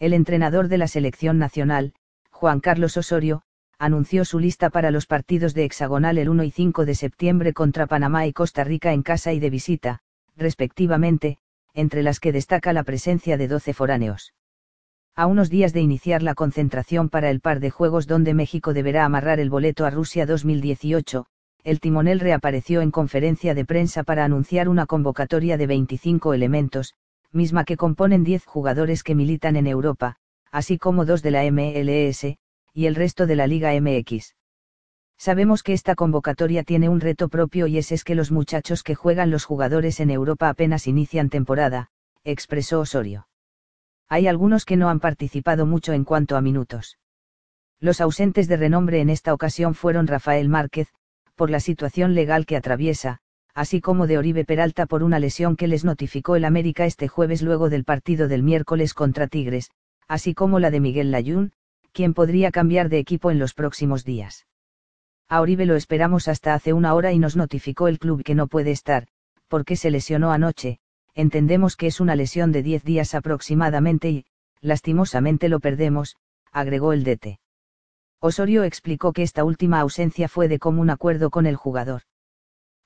el entrenador de la selección nacional, Juan Carlos Osorio, anunció su lista para los partidos de hexagonal el 1 y 5 de septiembre contra Panamá y Costa Rica en casa y de visita, respectivamente, entre las que destaca la presencia de 12 foráneos. A unos días de iniciar la concentración para el par de juegos donde México deberá amarrar el boleto a Rusia 2018, el timonel reapareció en conferencia de prensa para anunciar una convocatoria de 25 elementos, misma que componen 10 jugadores que militan en Europa, así como dos de la MLS, y el resto de la Liga MX. Sabemos que esta convocatoria tiene un reto propio y ese es que los muchachos que juegan los jugadores en Europa apenas inician temporada, expresó Osorio. Hay algunos que no han participado mucho en cuanto a minutos. Los ausentes de renombre en esta ocasión fueron Rafael Márquez, por la situación legal que atraviesa, así como de Oribe Peralta por una lesión que les notificó el América este jueves luego del partido del miércoles contra Tigres, así como la de Miguel Layún, quien podría cambiar de equipo en los próximos días. A Oribe lo esperamos hasta hace una hora y nos notificó el club que no puede estar, porque se lesionó anoche, entendemos que es una lesión de 10 días aproximadamente y, lastimosamente lo perdemos, agregó el DT. Osorio explicó que esta última ausencia fue de común acuerdo con el jugador.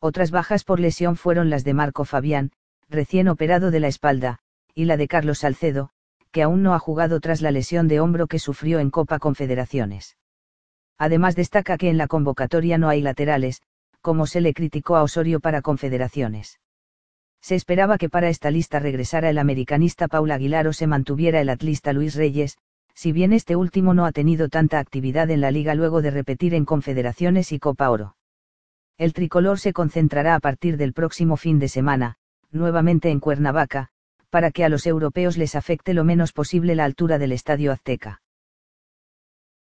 Otras bajas por lesión fueron las de Marco Fabián, recién operado de la espalda, y la de Carlos Salcedo, que aún no ha jugado tras la lesión de hombro que sufrió en Copa Confederaciones. Además destaca que en la convocatoria no hay laterales, como se le criticó a Osorio para Confederaciones. Se esperaba que para esta lista regresara el americanista Paula Aguilar o se mantuviera el atlista Luis Reyes, si bien este último no ha tenido tanta actividad en la liga luego de repetir en Confederaciones y Copa Oro. El tricolor se concentrará a partir del próximo fin de semana, nuevamente en Cuernavaca, para que a los europeos les afecte lo menos posible la altura del Estadio Azteca.